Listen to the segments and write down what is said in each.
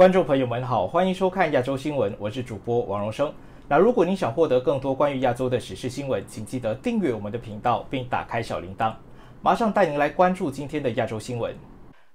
观众朋友们好，欢迎收看亚洲新闻，我是主播王荣生。那如果你想获得更多关于亚洲的时事新闻，请记得订阅我们的频道并打开小铃铛。马上带您来关注今天的亚洲新闻。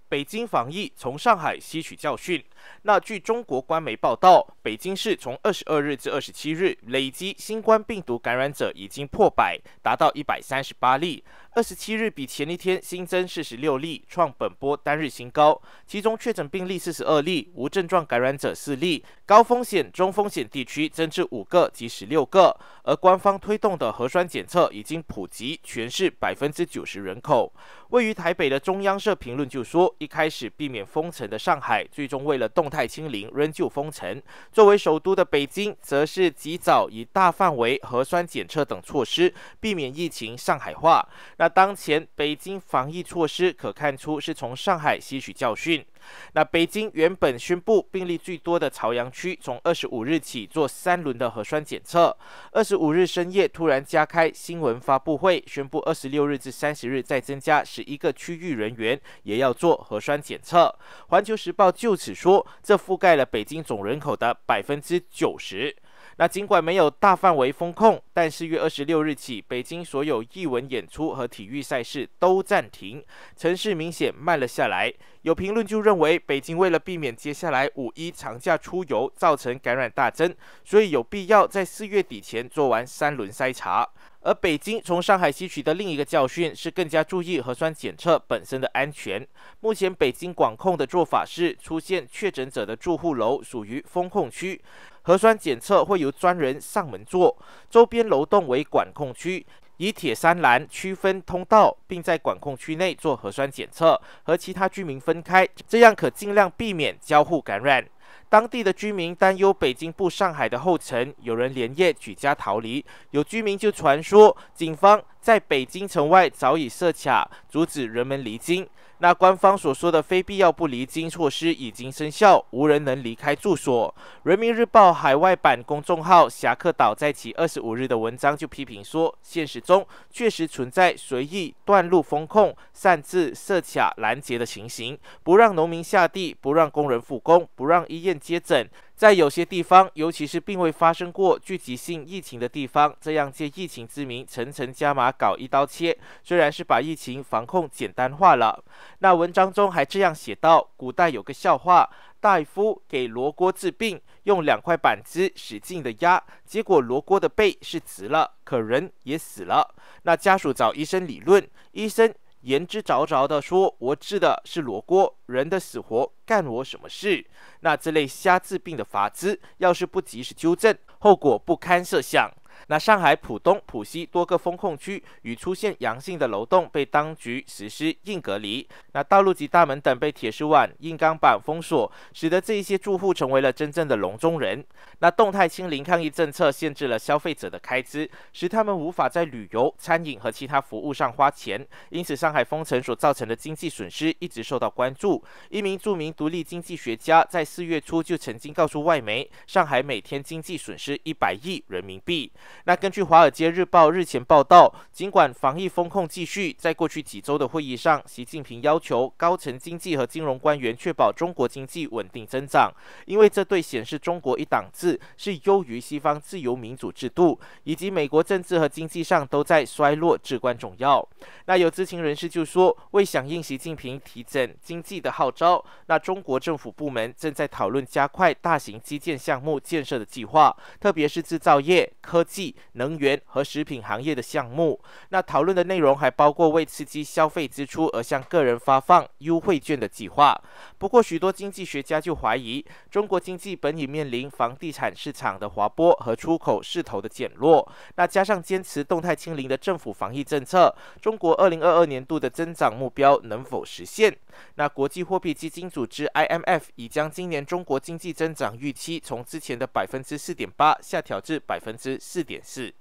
北京防疫从上海吸取教训。那据中国官媒报道，北京市从二十二日至二十七日，累计新冠病毒感染者已经破百，达到一百三十八例。二十七日比前一天新增四十六例，创本波单日新高。其中确诊病例四十二例，无症状感染者四例，高风险、中风险地区增至五个及十六个。而官方推动的核酸检测已经普及全市百分之九十人口。位于台北的中央社评论就说：“一开始避免封城的上海，最终为了。”动态清零仍旧封城。作为首都的北京，则是及早以大范围核酸检测等措施，避免疫情上海化。那当前北京防疫措施，可看出是从上海吸取教训。那北京原本宣布病例最多的朝阳区，从二十五日起做三轮的核酸检测。二十五日深夜突然加开新闻发布会，宣布二十六日至三十日再增加十一个区域人员也要做核酸检测。环球时报就此说，这覆盖了北京总人口的百分之九十。那尽管没有大范围封控，但四月二十六日起，北京所有艺文演出和体育赛事都暂停，城市明显慢了下来。有评论就认为，北京为了避免接下来五一长假出游造成感染大增，所以有必要在四月底前做完三轮筛查。而北京从上海吸取的另一个教训是，更加注意核酸检测本身的安全。目前北京管控的做法是，出现确诊者的住户楼属于封控区。核酸检测会由专人上门做，周边楼栋为管控区，以铁栅栏区分通道，并在管控区内做核酸检测和其他居民分开，这样可尽量避免交互感染。当地的居民担忧北京步上海的后尘，有人连夜举家逃离，有居民就传说警方在北京城外早已设卡，阻止人们离京。那官方所说的“非必要不离京”措施已经生效，无人能离开住所。人民日报海外版公众号“侠客岛”在其二十五日的文章就批评说，现实中确实存在随意断路封控、擅自设卡拦截的情形，不让农民下地，不让工人复工，不让医院接诊。在有些地方，尤其是并未发生过聚集性疫情的地方，这样借疫情之名层层加码搞一刀切，虽然是把疫情防控简单化了。那文章中还这样写到：古代有个笑话，大夫给罗锅治病，用两块板子使劲的压，结果罗锅的背是直了，可人也死了。那家属找医生理论，医生。言之凿凿地说，我治的是罗锅，人的死活干我什么事？那这类瞎治病的法子，要是不及时纠正，后果不堪设想。那上海浦东、浦西多个封控区与出现阳性的楼栋被当局实施硬隔离，那道路及大门等被铁丝网、硬钢板封锁，使得这一些住户成为了真正的笼中人。那动态清零抗疫政策限制了消费者的开支，使他们无法在旅游、餐饮和其他服务上花钱。因此，上海封城所造成的经济损失一直受到关注。一名著名独立经济学家在四月初就曾经告诉外媒，上海每天经济损失一百亿人民币。那根据《华尔街日报》日前报道，尽管防疫风控继续，在过去几周的会议上，习近平要求高层经济和金融官员确保中国经济稳定增长，因为这对显示中国一党制是优于西方自由民主制度，以及美国政治和经济上都在衰落至关重要。那有知情人士就说，为响应习近平提振经济的号召，那中国政府部门正在讨论加快大型基建项目建设的计划，特别是制造业、科技。能源和食品行业的项目。那讨论的内容还包括为刺激消费支出而向个人发放优惠券的计划。不过，许多经济学家就怀疑，中国经济本已面临房地产市场的滑坡和出口势头的减弱。那加上坚持动态清零的政府防疫政策，中国二零二二年度的增长目标能否实现？那国际货币基金组织 （IMF） 已将今年中国经济增长预期从之前的百分之四点八下调至百分之四点。显示，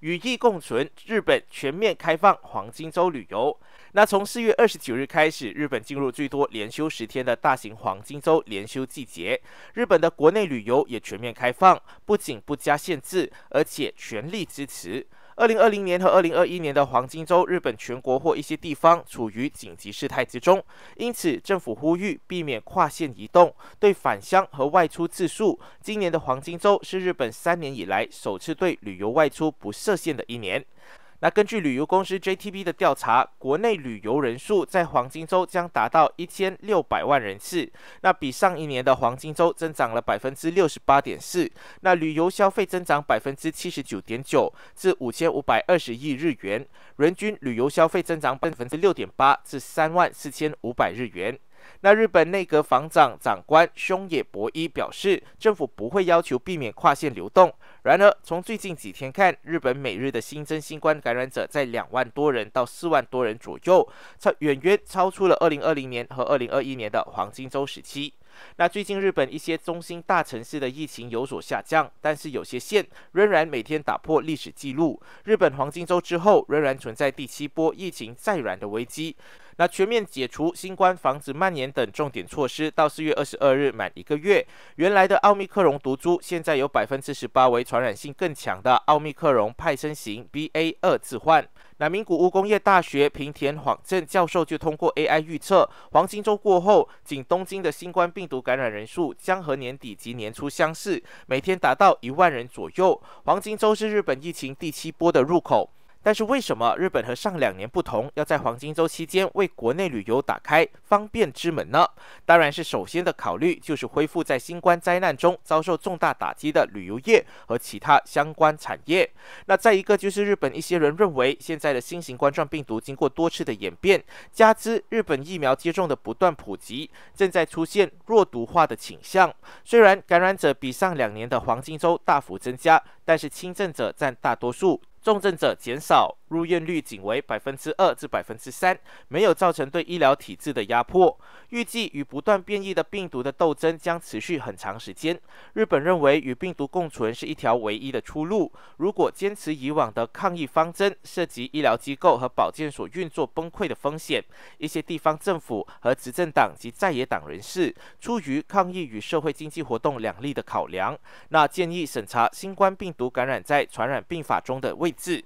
与疫共存，日本全面开放黄金周旅游。那从四月二十九日开始，日本进入最多连休十天的大型黄金周连休季节。日本的国内旅游也全面开放，不仅不加限制，而且全力支持。二零二零年和二零二一年的黄金周，日本全国或一些地方处于紧急事态之中，因此政府呼吁避免跨县移动，对返乡和外出自述。今年的黄金周是日本三年以来首次对旅游外出不设限的一年。那根据旅游公司 JTB 的调查，国内旅游人数在黄金周将达到一千六百万人次，那比上一年的黄金周增长了百分之六十八点四，那旅游消费增长百分之七十九点九，至五千五百二十亿日元，人均旅游消费增长百分之六点八，至三万四千五百日元。那日本内阁防长长官松野博一表示，政府不会要求避免跨线流动。然而，从最近几天看，日本每日的新增新冠感染者在两万多人到四万多人左右，超远远超出了二零二零年和二零二一年的黄金周时期。那最近日本一些中心大城市的疫情有所下降，但是有些县仍然每天打破历史记录。日本黄金周之后，仍然存在第七波疫情再燃的危机。那全面解除新冠防止蔓延等重点措施，到四月二十二日满一个月，原来的奥密克戎毒株，现在有百分之十八为传染性更强的奥密克戎派生型 B A 二置换。那名古屋工业大学平田晃正教授就通过 A I 预测，黄金周过后，仅东京的新冠病毒感染人数将和年底及年初相似，每天达到一万人左右。黄金周是日本疫情第七波的入口。但是为什么日本和上两年不同，要在黄金周期间为国内旅游打开方便之门呢？当然是首先的考虑就是恢复在新冠灾难中遭受重大打击的旅游业和其他相关产业。那再一个就是日本一些人认为，现在的新型冠状病毒经过多次的演变，加之日本疫苗接种的不断普及，正在出现弱毒化的倾向。虽然感染者比上两年的黄金周大幅增加，但是轻症者占大多数。重症者减少。入院率仅为百分之二至百分之三，没有造成对医疗体制的压迫。预计与不断变异的病毒的斗争将持续很长时间。日本认为与病毒共存是一条唯一的出路。如果坚持以往的抗疫方针，涉及医疗机构和保健所运作崩溃的风险。一些地方政府和执政党及在野党人士出于抗疫与社会经济活动两利的考量，那建议审查新冠病毒感染在传染病法中的位置。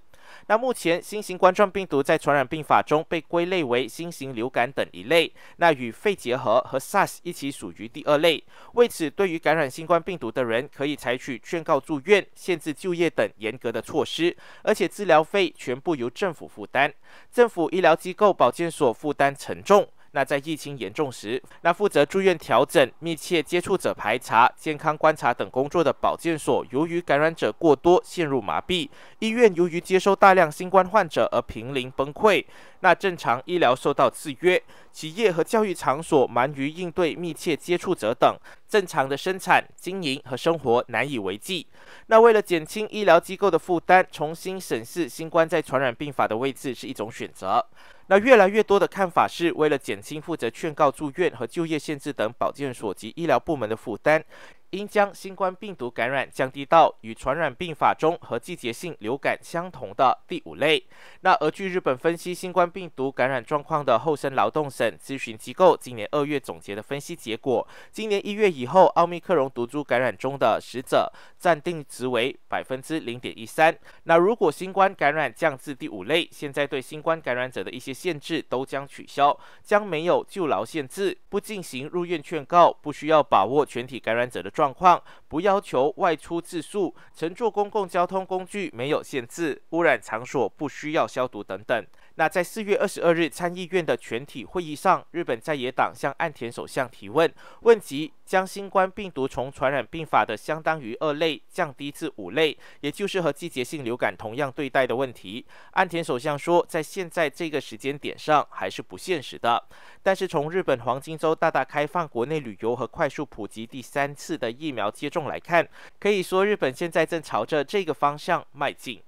那目前新型冠状病毒在传染病法中被归类为新型流感等一类，那与肺结核和 SARS 一起属于第二类。为此，对于感染新冠病毒的人，可以采取劝告住院、限制就业等严格的措施，而且治疗费全部由政府负担，政府医疗机构、保健所负担沉重。那在疫情严重时，那负责住院调整、密切接触者排查、健康观察等工作的保健所，由于感染者过多陷入麻痹；医院由于接收大量新冠患者而濒临崩溃。那正常医疗受到制约，企业和教育场所忙于应对密切接触者等，正常的生产经营和生活难以为继。那为了减轻医疗机构的负担，重新审视新冠在传染病法的位置是一种选择。那越来越多的看法是为了减轻负责劝告住院和就业限制等保健所及医疗部门的负担。应将新冠病毒感染降低到与传染病法中和季节性流感相同的第五类。那而据日本分析新冠病毒感染状况的厚生劳动省咨询机构今年二月总结的分析结果，今年一月以后奥密克戎毒株感染中的死者暂定值为百分之零点一三。那如果新冠感染降至第五类，现在对新冠感染者的一些限制都将取消，将没有就劳限制，不进行入院劝告，不需要把握全体感染者的。状况不要求外出自述，乘坐公共交通工具没有限制，污染场所不需要消毒等等。那在四月二十二日参议院的全体会议上，日本在野党向岸田首相提问，问及将新冠病毒从传染病法的相当于二类降低至五类，也就是和季节性流感同样对待的问题。岸田首相说，在现在这个时间点上还是不现实的。但是从日本黄金周大大开放国内旅游和快速普及第三次的疫苗接种来看，可以说日本现在正朝着这个方向迈进。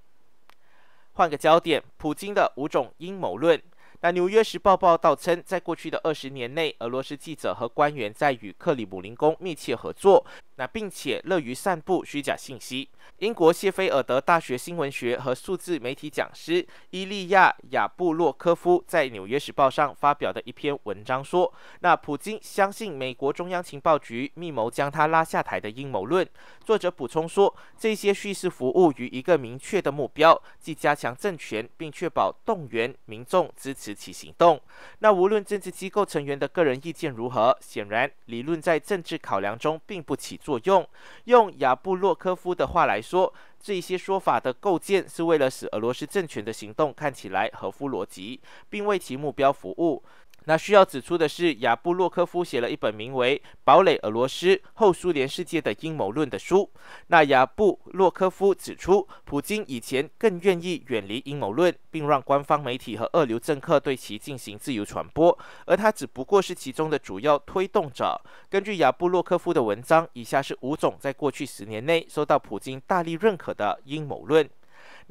换个焦点，普京的五种阴谋论。那《纽约时报》报道称，在过去的二十年内，俄罗斯记者和官员在与克里姆林宫密切合作。那并且乐于散布虚假信息。英国谢菲尔德大学新闻学和数字媒体讲师伊利亚亚布洛科夫在《纽约时报》上发表的一篇文章说，那普京相信美国中央情报局密谋将他拉下台的阴谋论。作者补充说，这些叙事服务于一个明确的目标，即加强政权并确保动员民众支持其行动。那无论政治机构成员的个人意见如何，显然理论在政治考量中并不起。作用，用亚布洛科夫的话来说，这些说法的构建是为了使俄罗斯政权的行动看起来合乎逻辑，并为其目标服务。那需要指出的是，亚布洛科夫写了一本名为《堡垒俄罗斯：后苏联世界的阴谋论》的书。那亚布洛科夫指出，普京以前更愿意远离阴谋论，并让官方媒体和二流政客对其进行自由传播，而他只不过是其中的主要推动者。根据亚布洛科夫的文章，以下是五种在过去十年内受到普京大力认可的阴谋论。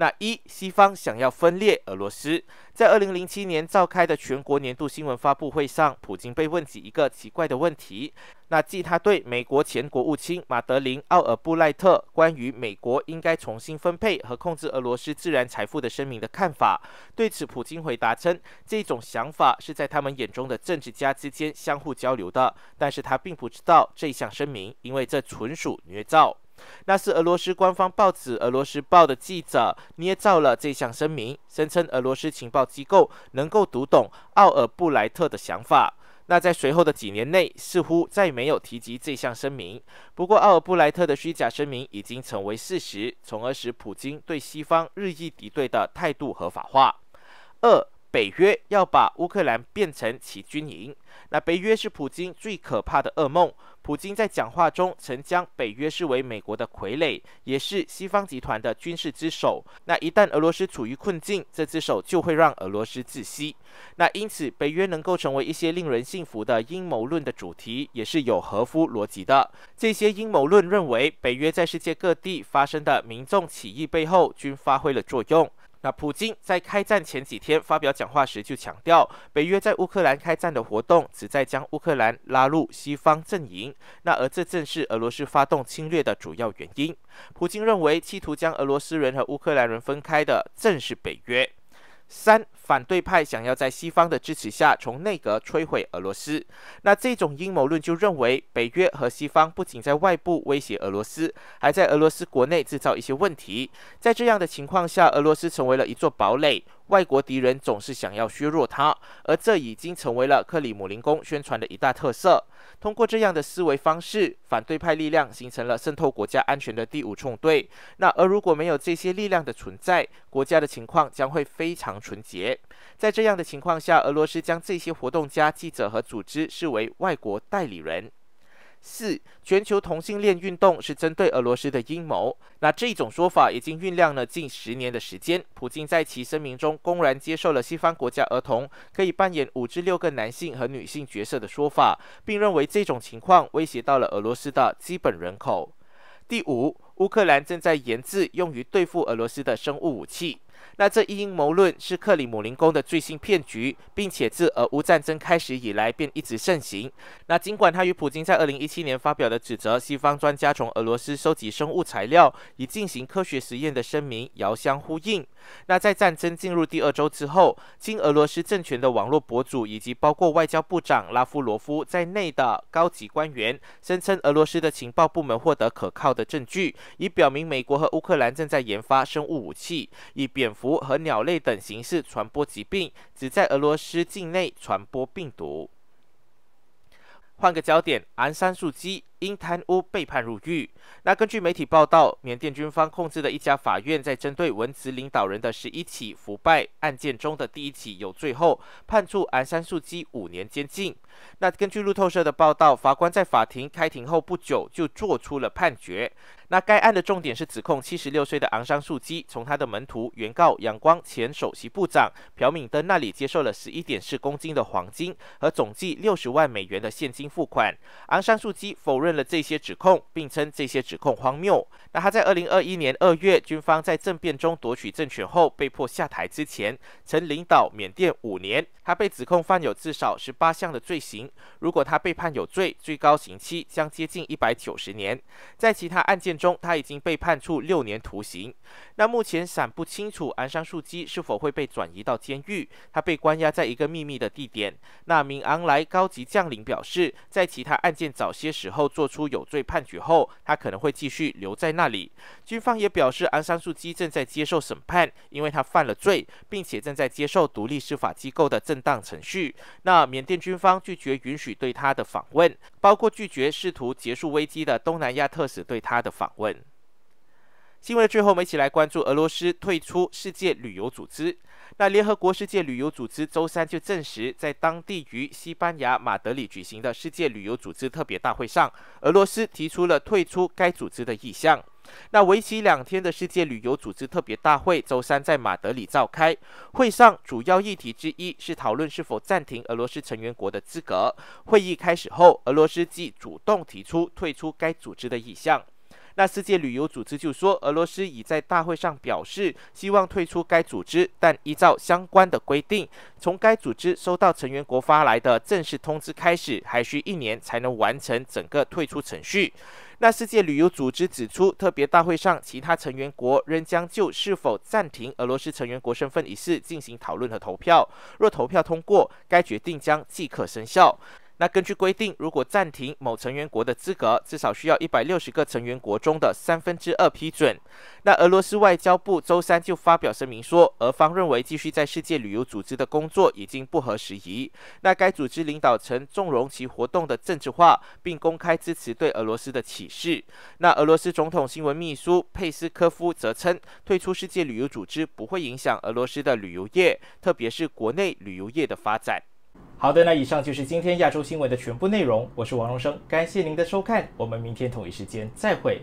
那一西方想要分裂俄罗斯，在二零零七年召开的全国年度新闻发布会上，普京被问及一个奇怪的问题，那即他对美国前国务卿马德琳·奥尔布赖特关于美国应该重新分配和控制俄罗斯自然财富的声明的看法。对此，普京回答称，这种想法是在他们眼中的政治家之间相互交流的，但是他并不知道这项声明，因为这纯属捏造。那是俄罗斯官方报纸《俄罗斯报》的记者捏造了这项声明，声称俄罗斯情报机构能够读懂奥尔布莱特的想法。那在随后的几年内，似乎再没有提及这项声明。不过，奥尔布莱特的虚假声明已经成为事实，从而使普京对西方日益敌对的态度合法化。二。北约要把乌克兰变成其军营。那北约是普京最可怕的噩梦。普京在讲话中曾将北约视为美国的傀儡，也是西方集团的军事之手。那一旦俄罗斯处于困境，这只手就会让俄罗斯窒息。那因此，北约能够成为一些令人信服的阴谋论的主题，也是有合乎逻辑的。这些阴谋论认为，北约在世界各地发生的民众起义背后均发挥了作用。那普京在开战前几天发表讲话时就强调，北约在乌克兰开战的活动旨在将乌克兰拉入西方阵营。那而这正是俄罗斯发动侵略的主要原因。普京认为，企图将俄罗斯人和乌克兰人分开的正是北约。三反对派想要在西方的支持下从内阁摧毁俄罗斯，那这种阴谋论就认为北约和西方不仅在外部威胁俄罗斯，还在俄罗斯国内制造一些问题。在这样的情况下，俄罗斯成为了一座堡垒。外国敌人总是想要削弱他，而这已经成为了克里姆林宫宣传的一大特色。通过这样的思维方式，反对派力量形成了渗透国家安全的第五纵队。那而如果没有这些力量的存在，国家的情况将会非常纯洁。在这样的情况下，俄罗斯将这些活动家、记者和组织视为外国代理人。四，全球同性恋运动是针对俄罗斯的阴谋。那这种说法已经酝酿了近十年的时间。普京在其声明中公然接受了西方国家儿童可以扮演五至六个男性和女性角色的说法，并认为这种情况威胁到了俄罗斯的基本人口。第五，乌克兰正在研制用于对付俄罗斯的生物武器。那这一阴谋论是克里姆林宫的最新骗局，并且自俄乌战争开始以来便一直盛行。那尽管他与普京在2017年发表的指责西方专家从俄罗斯收集生物材料以进行科学实验的声明遥相呼应。那在战争进入第二周之后，经俄罗斯政权的网络博主以及包括外交部长拉夫罗夫在内的高级官员声称，俄罗斯的情报部门获得可靠的证据，以表明美国和乌克兰正在研发生物武器，以蝙蝠。和鸟类等形式传播疾病，只在俄罗斯境内传播病毒。换个焦点，鞍山树鸡。因贪污被判入狱。那根据媒体报道，缅甸军方控制的一家法院，在针对文职领导人的十一起腐败案件中的第一起有罪后，判处昂山素基五年监禁。那根据路透社的报道，法官在法庭开庭后不久就做出了判决。那该案的重点是指控七十六岁的昂山素基，从他的门徒、原告杨光前首席部长朴敏登那里接受了十一点四公斤的黄金和总计六十万美元的现金付款。昂山素基否认。认了这些指控，并称这些指控荒谬。那他在二零二一年二月，军方在政变中夺取政权后，被迫下台之前，曾领导缅甸五年。他被指控犯有至少十八项的罪行。如果他被判有罪，最高刑期将接近一百九十年。在其他案件中，他已经被判处六年徒刑。那目前尚不清楚安山树基是否会被转移到监狱。他被关押在一个秘密的地点。那明昂莱高级将领表示，在其他案件早些时候。做出有罪判决后，他可能会继续留在那里。军方也表示，昂山素基正在接受审判，因为他犯了罪，并且正在接受独立司法机构的正当程序。那缅甸军方拒绝允许对他的访问，包括拒绝试图结束危机的东南亚特使对他的访问。新闻的最后，我们一起来关注俄罗斯退出世界旅游组织。那联合国世界旅游组织周三就证实，在当地于西班牙马德里举行的世界旅游组织特别大会上，俄罗斯提出了退出该组织的意向。那为期两天的世界旅游组织特别大会周三在马德里召开，会上主要议题之一是讨论是否暂停俄罗斯成员国的资格。会议开始后，俄罗斯即主动提出退出该组织的意向。那世界旅游组织就说，俄罗斯已在大会上表示希望退出该组织，但依照相关的规定，从该组织收到成员国发来的正式通知开始，还需一年才能完成整个退出程序。那世界旅游组织指出，特别大会上其他成员国仍将就是否暂停俄罗斯成员国身份一事进行讨论和投票。若投票通过，该决定将即刻生效。那根据规定，如果暂停某成员国的资格，至少需要一百六十个成员国中的三分之二批准。那俄罗斯外交部周三就发表声明说，俄方认为继续在世界旅游组织的工作已经不合时宜。那该组织领导层纵容其活动的政治化，并公开支持对俄罗斯的歧视。那俄罗斯总统新闻秘书佩斯科夫则称，退出世界旅游组织不会影响俄罗斯的旅游业，特别是国内旅游业的发展。好的，那以上就是今天亚洲新闻的全部内容。我是王荣生，感谢您的收看，我们明天同一时间再会。